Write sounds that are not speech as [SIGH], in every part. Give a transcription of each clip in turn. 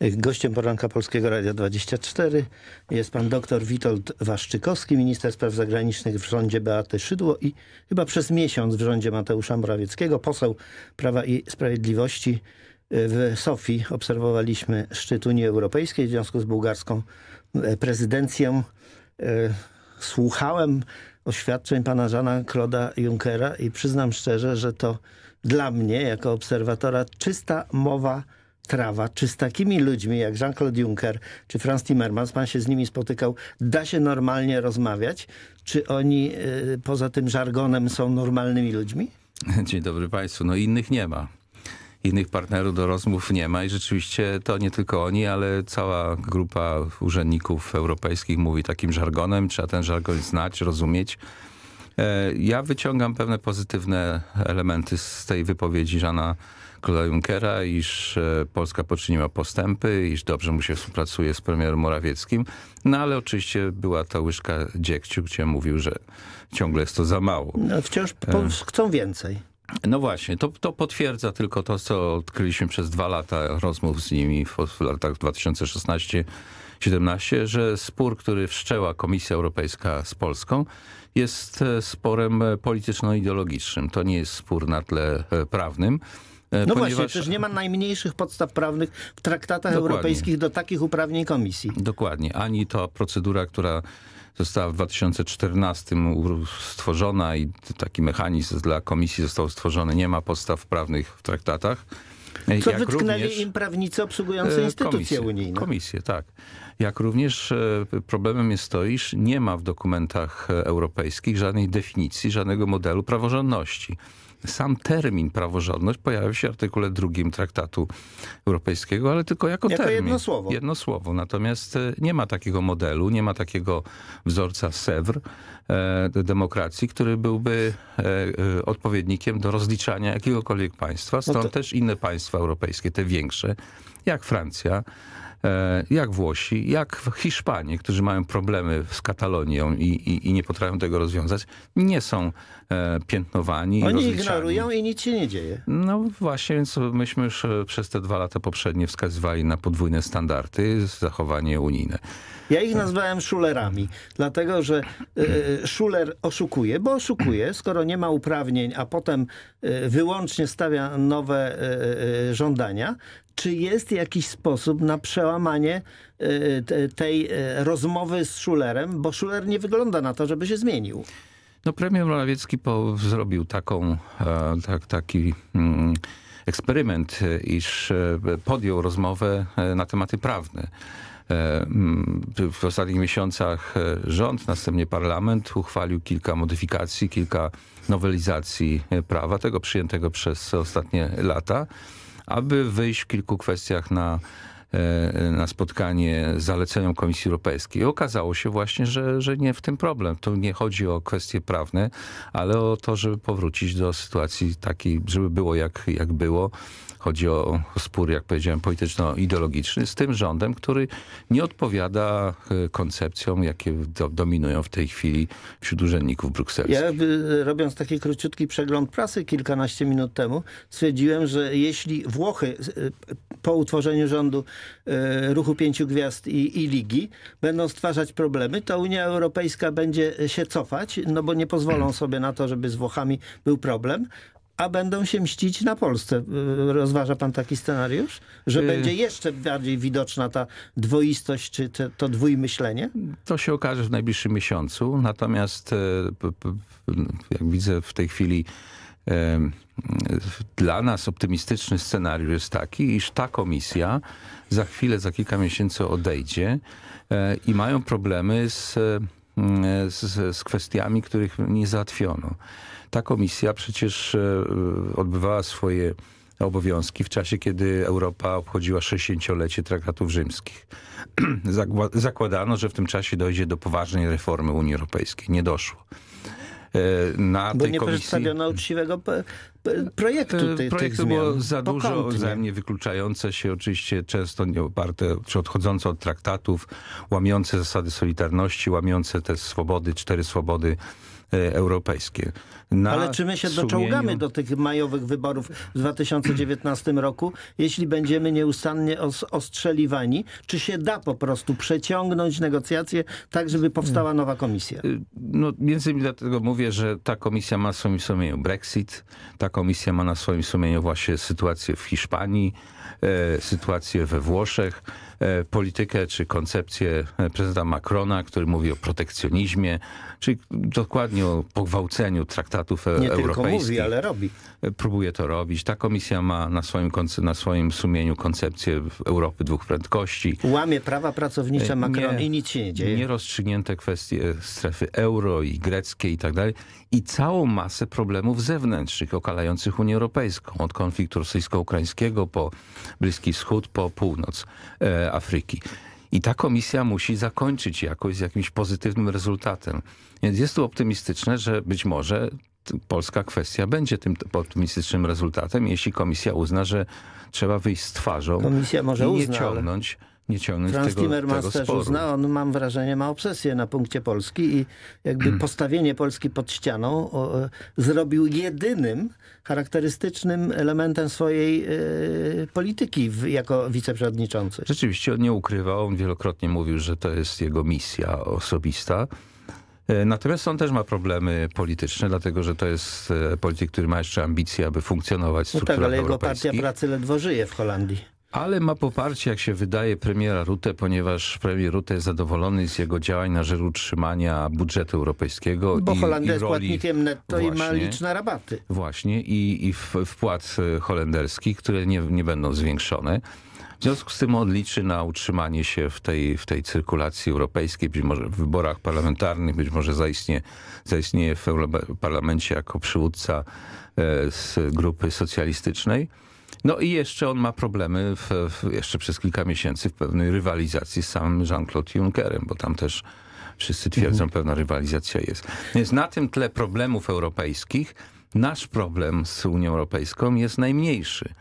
Gościem poranka Polskiego Radia 24 jest pan dr Witold Waszczykowski, minister spraw zagranicznych w rządzie Beaty Szydło i chyba przez miesiąc w rządzie Mateusza Morawieckiego, poseł Prawa i Sprawiedliwości. E, w Sofii obserwowaliśmy szczyt Unii Europejskiej w związku z bułgarską e, prezydencją. E, słuchałem oświadczeń pana Żana Kloda Junckera i przyznam szczerze, że to dla mnie jako obserwatora czysta mowa trawa, czy z takimi ludźmi jak Jean-Claude Juncker, czy Franz Timmermans, pan się z nimi spotykał, da się normalnie rozmawiać? Czy oni y, poza tym żargonem są normalnymi ludźmi? [LAUGHS] Dzień dobry Państwu. No innych nie ma. Innych partnerów do rozmów nie ma i rzeczywiście to nie tylko oni, ale cała grupa urzędników europejskich mówi takim żargonem. Trzeba ten żargon znać, rozumieć. E, ja wyciągam pewne pozytywne elementy z tej wypowiedzi Żana Króla Junckera, iż e, Polska poczyniła postępy, iż dobrze mu się współpracuje z premierem Morawieckim. No ale oczywiście była ta łyżka dziegciu, gdzie mówił, że ciągle jest to za mało. No, wciąż e. chcą więcej. No właśnie, to, to potwierdza tylko to, co odkryliśmy przez dwa lata rozmów z nimi w, w latach 2016-17, że spór, który wszczęła Komisja Europejska z Polską jest e, sporem polityczno-ideologicznym. To nie jest spór na tle prawnym. E, no ponieważ... właśnie, też nie ma najmniejszych podstaw prawnych w traktatach Dokładnie. europejskich do takich uprawnień komisji. Dokładnie. Ani ta procedura, która została w 2014 stworzona i taki mechanizm dla komisji został stworzony, nie ma podstaw prawnych w traktatach. E, Co jak wytknęli im prawnicy obsługujący e, instytucje komisje, unijne. Komisje, tak. Jak również problemem jest to, iż nie ma w dokumentach europejskich żadnej definicji, żadnego modelu praworządności sam termin praworządność pojawił się w artykule drugim Traktatu Europejskiego, ale tylko jako, jako termin. jedno słowo. Jedno słowo. Natomiast e, nie ma takiego modelu, nie ma takiego wzorca Sewr e, demokracji, który byłby e, e, odpowiednikiem do rozliczania jakiegokolwiek państwa. No Stąd no to... też inne państwa europejskie, te większe, jak Francja, E, jak Włosi, jak Hiszpanie, którzy mają problemy z Katalonią i, i, i nie potrafią tego rozwiązać, nie są e, piętnowani. Oni rozliczani. ignorują i nic się nie dzieje. No właśnie, więc myśmy już e, przez te dwa lata poprzednie wskazywali na podwójne standardy, zachowanie unijne. Ja ich nazwałem szulerami, dlatego że szuler oszukuje, bo oszukuje, skoro nie ma uprawnień, a potem wyłącznie stawia nowe żądania, czy jest jakiś sposób na przełamanie y, tej y, rozmowy z Schulerem? Bo Schuler nie wygląda na to, żeby się zmienił. No premier Morawiecki po, zrobił taką, e, tak, taki... Mm, eksperyment, iż e, podjął rozmowę e, na tematy prawne. Mm, w ostatnich miesiącach rząd, następnie parlament uchwalił kilka modyfikacji, kilka nowelizacji prawa, tego przyjętego przez ostatnie lata aby wyjść w kilku kwestiach na E, e, na spotkanie z zaleceniem Komisji Europejskiej. Okazało się właśnie, że, że nie w tym problem. To nie chodzi o kwestie prawne, ale o to, żeby powrócić do sytuacji takiej, żeby było jak, jak było. Chodzi o spór, jak powiedziałem, polityczno-ideologiczny z tym rządem, który nie odpowiada e, koncepcjom, jakie do, dominują w tej chwili wśród urzędników brukselskich. Ja robiąc taki króciutki przegląd prasy kilkanaście minut temu, stwierdziłem, że jeśli Włochy po utworzeniu rządu E, Ruchu Pięciu Gwiazd i, i Ligi, będą stwarzać problemy, to Unia Europejska będzie się cofać, no bo nie pozwolą mhm. sobie na to, żeby z Włochami był problem a będą się mścić na Polsce. E, rozważa pan taki scenariusz? Że e. będzie jeszcze bardziej widoczna ta dwoistość, czy te, to dwójmyślenie? To się okaże w najbliższym miesiącu. Natomiast jak widzę w tej chwili dla nas optymistyczny scenariusz jest taki, iż ta komisja za chwilę, za kilka miesięcy odejdzie e, i mają problemy z, mm, z, z kwestiami, których nie załatwiono. Ta komisja przecież e, odbywała swoje obowiązki w czasie, kiedy Europa obchodziła 60-lecie traktatów rzymskich. [CLEARS THROAT] Zakładano, że w tym czasie dojdzie do poważnej reformy Unii Europejskiej. Nie doszło. E, na Bo tej nie przedstawiono uczciwego projektu. E, Ty, projektu było za dużo, Pokątnie. wzajemnie wykluczające się, oczywiście często nieoparte, czy odchodzące od traktatów, łamiące zasady solidarności, łamiące te swobody, cztery swobody e, europejskie na Ale czy my się sumieniu... doczołgamy do tych majowych wyborów w 2019 [CLEARS THROAT] roku, jeśli będziemy nieustannie os ostrzeliwani? Czy się da po prostu przeciągnąć negocjacje tak, żeby powstała nowa komisja? Y, no, między innymi dlatego mówię, że ta komisja ma na swoim sumieniu Brexit, ta komisja ma na swoim sumieniu właśnie sytuację w Hiszpanii, e, sytuację we Włoszech, e, politykę czy koncepcję e, prezydenta Macrona, który mówi o protekcjonizmie, czyli dokładnie o pogwałceniu traktatu traktatów Nie europejskich. Nie tylko mówi, ale robi. Próbuje to robić. Ta komisja ma na swoim, na swoim sumieniu koncepcję Europy dwóch prędkości. Łamie prawa pracownicze e, Macron nie, i nic się nie dzieje. Nierozstrzygnięte kwestie e, strefy euro i greckiej i tak dalej. I całą masę problemów zewnętrznych okalających Unię Europejską. Od konfliktu rosyjsko-ukraińskiego po Bliski Wschód, po północ e, Afryki. I ta komisja musi zakończyć jakoś z jakimś pozytywnym rezultatem. Więc jest tu optymistyczne, że być może polska kwestia będzie tym optymistycznym rezultatem, jeśli komisja uzna, że trzeba wyjść z twarzą komisja może i nie uzna, ciągnąć nie ciągnąć Franz tego, Timmermans tego też sporu. uzna, on mam wrażenie ma obsesję na punkcie Polski i jakby hmm. postawienie Polski pod ścianą o, zrobił jedynym charakterystycznym elementem swojej y, polityki w, jako wiceprzewodniczący. Rzeczywiście on nie ukrywał, on wielokrotnie mówił, że to jest jego misja osobista E, natomiast on też ma problemy polityczne, dlatego że to jest e, polityk, który ma jeszcze ambicje, aby funkcjonować w no tak, ale jego partia pracy ledwo żyje w Holandii. Ale ma poparcie, jak się wydaje, premiera Rutte, ponieważ premier Rutte jest zadowolony z jego działań na rzecz utrzymania budżetu europejskiego. Bo i, Holandia jest płatnikiem netto właśnie, i ma liczne rabaty. Właśnie i, i wpłat e, holenderskich, które nie, nie będą zwiększone. W związku z tym on liczy na utrzymanie się w tej, w tej cyrkulacji europejskiej, być może w wyborach parlamentarnych, być może zaistnie, zaistnieje w parlamencie jako przywódca e, z grupy socjalistycznej. No i jeszcze on ma problemy w, w, jeszcze przez kilka miesięcy w pewnej rywalizacji z samym Jean-Claude Junckerem, bo tam też wszyscy twierdzą, mhm. pewna rywalizacja jest. Więc na tym tle problemów europejskich nasz problem z Unią Europejską jest najmniejszy.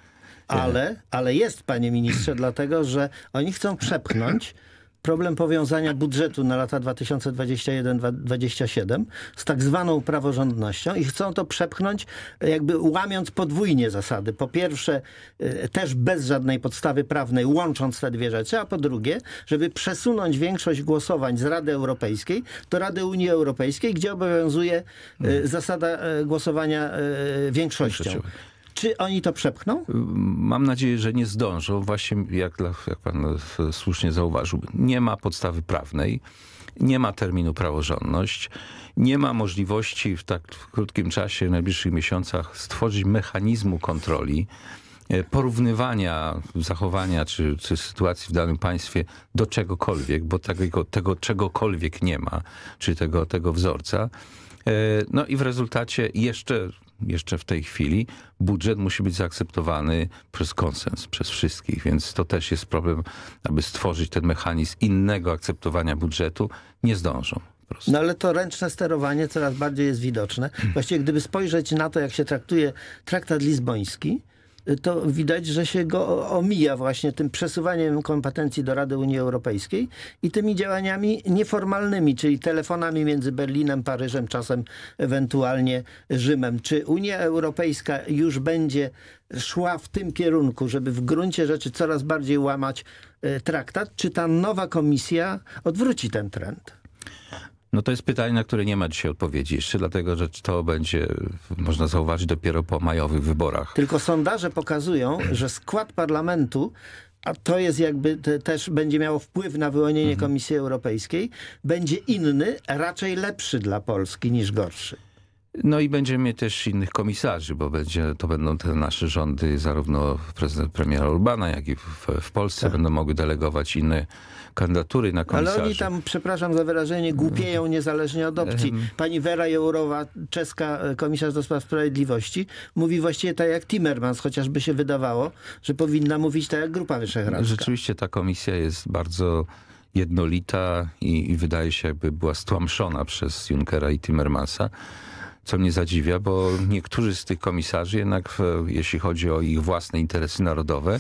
Ale, ale jest, panie ministrze, dlatego, że oni chcą przepchnąć problem powiązania budżetu na lata 2021-2027 z tak zwaną praworządnością i chcą to przepchnąć jakby łamiąc podwójnie zasady. Po pierwsze y, też bez żadnej podstawy prawnej łącząc te dwie rzeczy, a po drugie, żeby przesunąć większość głosowań z Rady Europejskiej do Rady Unii Europejskiej, gdzie obowiązuje y, hmm. zasada y, głosowania większością. Czy oni to przepchną? Mam nadzieję, że nie zdążą. Właśnie jak, jak pan e, słusznie zauważył, nie ma podstawy prawnej nie ma terminu praworządność, nie ma możliwości w tak krótkim czasie, w najbliższych miesiącach stworzyć mechanizmu kontroli, e, porównywania zachowania czy, czy, sytuacji w danym państwie do czegokolwiek, bo tego, tego czegokolwiek nie ma, czy tego, tego wzorca. E, no i w rezultacie jeszcze jeszcze w tej chwili, budżet musi być zaakceptowany przez konsens, przez wszystkich, więc to też jest problem, aby stworzyć ten mechanizm innego akceptowania budżetu, nie zdążą. No ale to ręczne sterowanie coraz bardziej jest widoczne. Właściwie gdyby spojrzeć na to, jak się traktuje traktat lizboński, to widać, że się go omija właśnie tym przesuwaniem kompetencji do Rady Unii Europejskiej i tymi działaniami nieformalnymi, czyli telefonami między Berlinem, Paryżem, czasem ewentualnie Rzymem. Czy Unia Europejska już będzie szła w tym kierunku, żeby w gruncie rzeczy coraz bardziej łamać e, traktat? Czy ta nowa komisja odwróci ten trend? No to jest pytanie, na które nie ma dzisiaj odpowiedzi jeszcze, dlatego że to będzie, można zauważyć, dopiero po majowych wyborach. Tylko sondaże pokazują, że skład parlamentu a to jest jakby te, też będzie miało wpływ na wyłonienie mhm. Komisji Europejskiej, będzie inny, raczej lepszy dla Polski niż gorszy. No i będziemy mieć też innych komisarzy, bo będzie, to będą te nasze rządy, zarówno prezydent premiera Urbana, jak i w, w Polsce tak. będą mogły delegować inne kandydatury na komisarzy. Ale oni tam, przepraszam za wyrażenie, głupieją mhm. niezależnie od opcji. Ehm. Pani Wera Jourowa, czeska e, komisarz do spraw sprawiedliwości, mówi właściwie tak jak Timmermans, chociażby się wydawało, że powinna mówić tak jak Grupa Wyszehradzka. Rzeczywiście ta komisja jest bardzo jednolita i, i wydaje się jakby była stłamszona przez Junckera i Timmermansa co mnie zadziwia, bo niektórzy z tych komisarzy jednak, e, jeśli chodzi o ich własne interesy narodowe,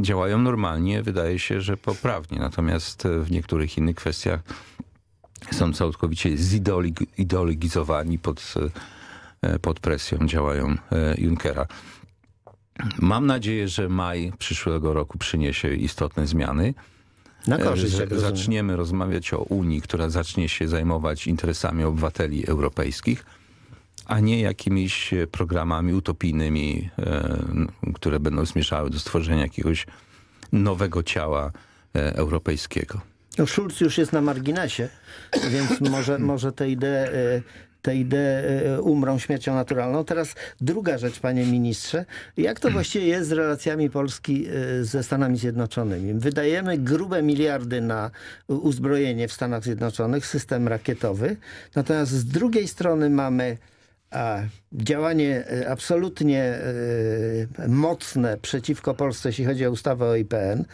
działają normalnie, wydaje się, że poprawnie. Natomiast e, w niektórych innych kwestiach są całkowicie zideologizowani pod, e, pod presją, działają Junckera. Mam nadzieję, że maj przyszłego roku przyniesie istotne zmiany. Na korzyść, zaczniemy rozmawiać o Unii, która zacznie się zajmować interesami obywateli europejskich a nie jakimiś e, programami utopijnymi, e, które będą zmierzały do stworzenia jakiegoś nowego ciała e, europejskiego. No, Schulz już jest na marginesie, więc [CLEARS THROAT] może, może te idee te idee umrą śmiercią naturalną. Teraz druga rzecz, panie ministrze. Jak to [CLEARS THROAT] właściwie jest z relacjami Polski ze Stanami Zjednoczonymi? Wydajemy grube miliardy na uzbrojenie w Stanach Zjednoczonych, system rakietowy. Natomiast z drugiej strony mamy a działanie e, absolutnie e, mocne przeciwko Polsce, jeśli chodzi o ustawę o IPN,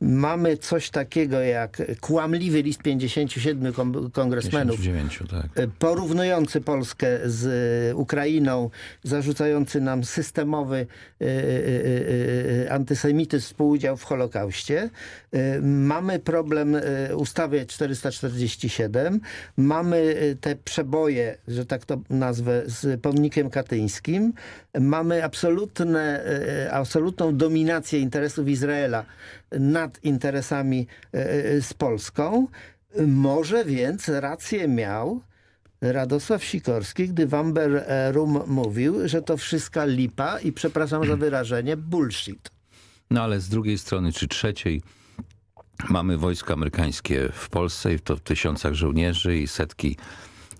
mamy coś takiego jak kłamliwy list 57 kongresmenów 59, tak. E, porównujący Polskę z Ukrainą, zarzucający nam systemowy antysemityzm, współudział w Holokauście. Mamy problem ustawy 447, mamy te przeboje, że tak to nazwę, z pomnikiem katyńskim. Mamy absolutne, e, e, absolutną dominację interesów Izraela nad interesami e, z Polską. Może więc rację miał Radosław Sikorski, gdy w Amber Room mówił, że to wszystka lipa i przepraszam za wyrażenie, bullshit. No ale z drugiej strony, czy trzeciej, mamy wojska amerykańskie w Polsce i to w tysiącach żołnierzy i setki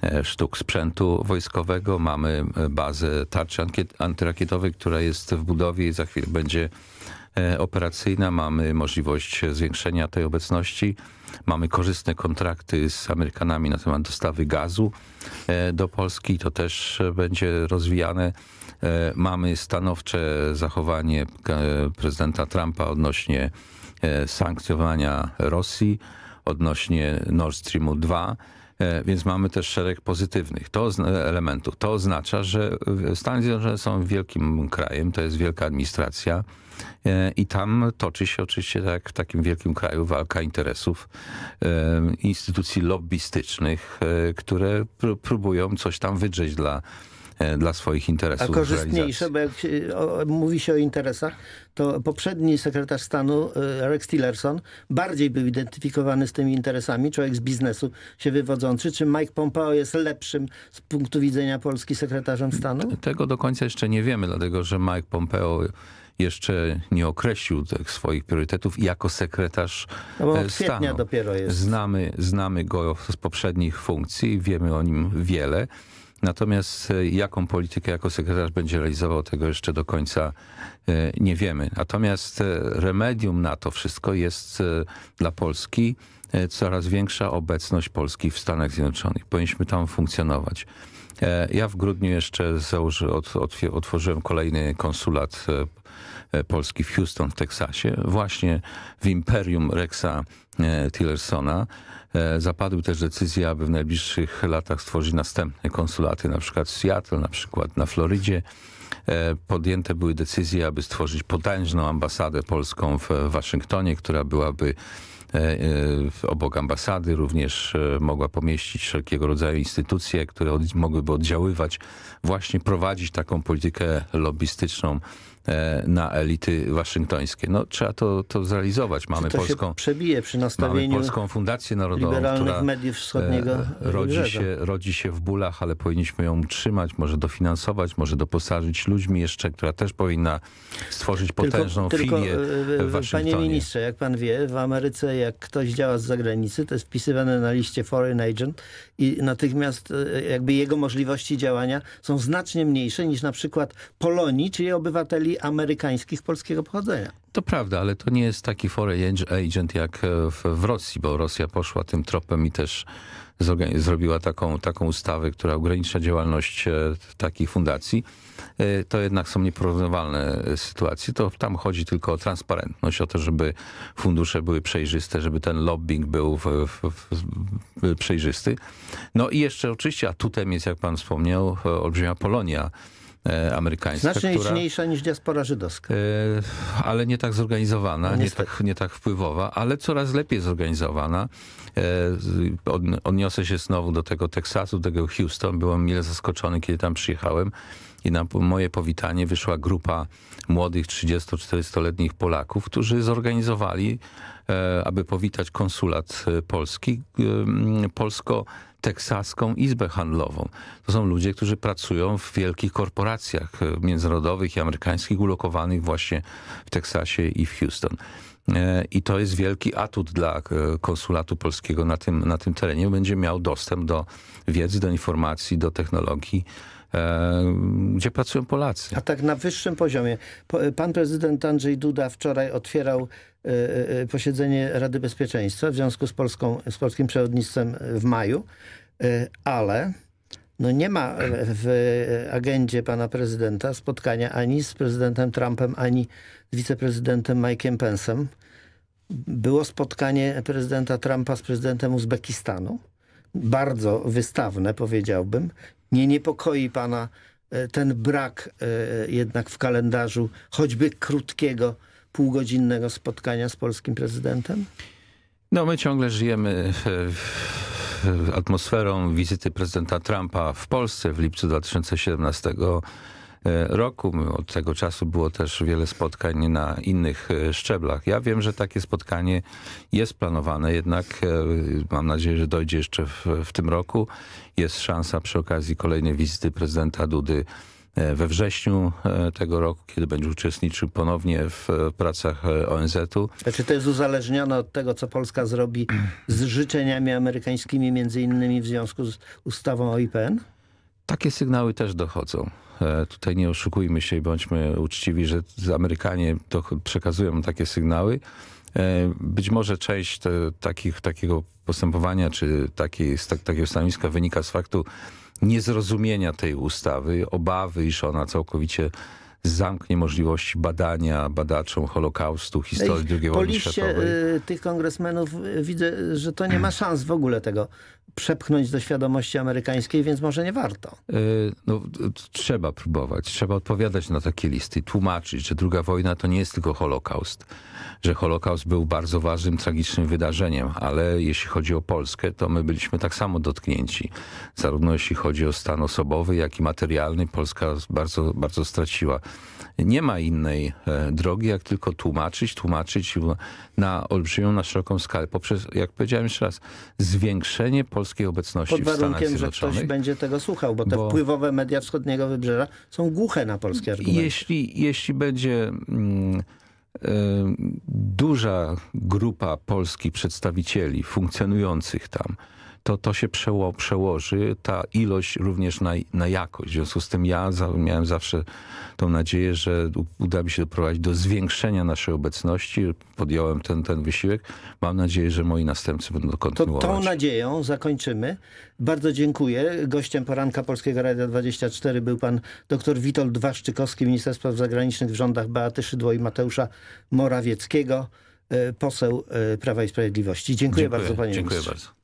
E, sztuk sprzętu wojskowego, mamy e, bazę tarczy antyrakietowej, która jest w budowie i za chwilę będzie e, operacyjna, mamy możliwość zwiększenia tej obecności, mamy korzystne kontrakty z Amerykanami na temat dostawy gazu do Polski, to też będzie rozwijane. Mamy stanowcze zachowanie prezydenta Trumpa odnośnie sankcjonowania Rosji, odnośnie Nord Streamu 2, E, więc mamy też szereg pozytywnych to elementów. To oznacza, że e, Stany Zjednoczone są wielkim krajem, to jest wielka administracja e, i tam toczy się oczywiście tak w takim wielkim kraju walka interesów instytucji lobbystycznych, które próbują coś tam wydrzeć dla E, dla swoich interesów. A korzystniejsze, bo jak mówi się o interesach, to poprzedni sekretarz stanu e, Rex Tillerson bardziej był identyfikowany z tymi interesami, człowiek z biznesu się wywodzący. Czy Mike Pompeo jest lepszym z punktu widzenia Polski sekretarzem stanu? Tego do końca jeszcze nie wiemy, dlatego że Mike Pompeo jeszcze nie określił tych swoich priorytetów jako sekretarz no bo e, od stanu. dopiero jest. Znamy, znamy go z poprzednich funkcji, wiemy o nim wiele. Natomiast e, jaką politykę jako sekretarz będzie realizował, tego jeszcze do końca e, nie wiemy. Natomiast e, remedium na to wszystko jest dla Polski coraz większa obecność Polski w Stanach Zjednoczonych. Powinniśmy tam funkcjonować. E, ja w grudniu jeszcze założy, otworzyłem kolejny konsulat e, e, Polski w Houston w Teksasie, właśnie w imperium Rexa Tillersona. Zapadły też decyzje, aby w najbliższych latach stworzyć następne konsulaty, na przykład w Seattle, na przykład na Florydzie. Podjęte były decyzje, aby stworzyć potężną ambasadę polską w Waszyngtonie, która byłaby E, e, obok ambasady również e, mogła pomieścić wszelkiego rodzaju instytucje, które mogłyby oddziaływać, właśnie prowadzić taką politykę lobbystyczną E, na elity waszyngtońskie. No, trzeba to, to zrealizować. Mamy to polską, przebije przy nastawieniu mamy polską Fundację Narodową, która mediów e, wschodniego rodzi się, rodzi się w bólach, ale powinniśmy ją trzymać, może dofinansować, może doposażyć ludźmi jeszcze, która też powinna stworzyć potężną tylko, filię tylko, e, w Waszyngtonie. Panie ministrze, jak pan wie, w Ameryce jak ktoś działa z zagranicy, to jest wpisywane na liście foreign agent i natychmiast jakby jego możliwości działania są znacznie mniejsze niż na przykład Polonii, czyli obywateli amerykańskich polskiego pochodzenia. To prawda, ale to nie jest taki foreign agent jak e, w, w Rosji, bo Rosja poszła tym tropem i też zrobiła taką, taką ustawę, która ogranicza działalność e, takich fundacji, e, to jednak są nieporównywalne sytuacje. To tam chodzi tylko o transparentność, o to, żeby fundusze były przejrzyste, żeby ten lobbying był w, w, w przejrzysty. No i jeszcze oczywiście atutem jest, jak pan wspomniał, olbrzymia Polonia, E, amerykańska. Znacznie która, niż diaspora żydowska. E, ale nie tak zorganizowana, nie tak, nie tak wpływowa, ale coraz lepiej zorganizowana. E, odniosę się znowu do tego Teksasu, do tego Houston. Byłem mile zaskoczony, kiedy tam przyjechałem i na moje powitanie wyszła grupa młodych 30-40-letnich Polaków, którzy zorganizowali, aby powitać konsulat polski, polsko Teksaską Izbę Handlową. To są ludzie, którzy pracują w wielkich korporacjach e, międzynarodowych i amerykańskich, ulokowanych właśnie w Teksasie i w Houston. E, I to jest wielki atut dla e, konsulatu polskiego na tym, na tym terenie. Będzie miał dostęp do wiedzy, do informacji, do technologii, gdzie pracują Polacy. A tak na wyższym poziomie. Pan prezydent Andrzej Duda wczoraj otwierał E, e, e, posiedzenie Rady Bezpieczeństwa w związku z, Polską, z polskim przewodnictwem w maju, ale no nie ma w agendzie pana prezydenta spotkania ani z prezydentem Trumpem, ani z wiceprezydentem Mike'iem Pence'em. Było spotkanie prezydenta Trumpa z prezydentem Uzbekistanu. Bardzo wystawne, powiedziałbym. Nie niepokoi pana ten brak jednak w kalendarzu, choćby krótkiego półgodzinnego spotkania z polskim prezydentem? No my ciągle żyjemy atmosferą wizyty prezydenta Trumpa w Polsce w lipcu 2017 e, roku. Od tego czasu było też wiele spotkań na innych e, szczeblach. Ja wiem, że takie spotkanie jest planowane, jednak e, mam nadzieję, że dojdzie jeszcze w, w tym roku. Jest szansa przy okazji kolejnej wizyty prezydenta Dudy E, we wrześniu e, tego roku, kiedy będzie uczestniczył ponownie w e, pracach ONZ-u. Czy znaczy, to jest uzależnione od tego, co Polska zrobi z życzeniami amerykańskimi, między innymi w związku z ustawą o IPN? Takie sygnały też dochodzą. Tutaj nie oszukujmy się i bądźmy uczciwi, że Amerykanie przekazują takie sygnały. Być może część te, takich, takiego postępowania czy tak, takiego stanowiska wynika z faktu, niezrozumienia tej ustawy, obawy, iż ona całkowicie zamknie możliwości badania badaczom Holokaustu, historii II wojny światowej. Po liście y, tych kongresmenów y, widzę, że to nie ma szans w ogóle tego przepchnąć do świadomości amerykańskiej, więc może nie warto. E, no, trzeba próbować. Trzeba odpowiadać na takie listy, tłumaczyć, że druga wojna to nie jest tylko Holokaust. Że Holokaust był bardzo ważnym, tragicznym wydarzeniem, ale jeśli chodzi o Polskę, to my byliśmy tak samo dotknięci. Zarówno jeśli chodzi o stan osobowy, jak i materialny, Polska bardzo, bardzo straciła. Nie ma innej e, drogi, jak tylko tłumaczyć, tłumaczyć na olbrzymią, na szeroką skalę, poprzez, jak powiedziałem jeszcze raz, zwiększenie Polski polskiej obecności Pod warunkiem, że ktoś będzie tego słuchał, bo te bo wpływowe media wschodniego wybrzeża są głuche na polskie argumenty. Jeśli, jeśli będzie... Mm, e, duża grupa polskich przedstawicieli funkcjonujących tam, to to się przeło, przełoży, ta ilość również na, na jakość. W związku z tym ja za, miałem zawsze tą nadzieję, że uda mi się doprowadzić do zwiększenia naszej obecności. Podjąłem ten, ten wysiłek. Mam nadzieję, że moi następcy będą kontynuować. To tą nadzieją zakończymy. Bardzo dziękuję. Gościem poranka Polskiego Radia 24 był pan dr Witold Waszczykowski, minister spraw zagranicznych w rządach Beaty Szydło i Mateusza Morawieckiego, e, poseł e, Prawa i Sprawiedliwości. Dziękuję, dziękuję bardzo panie Dziękuję ministrze. bardzo.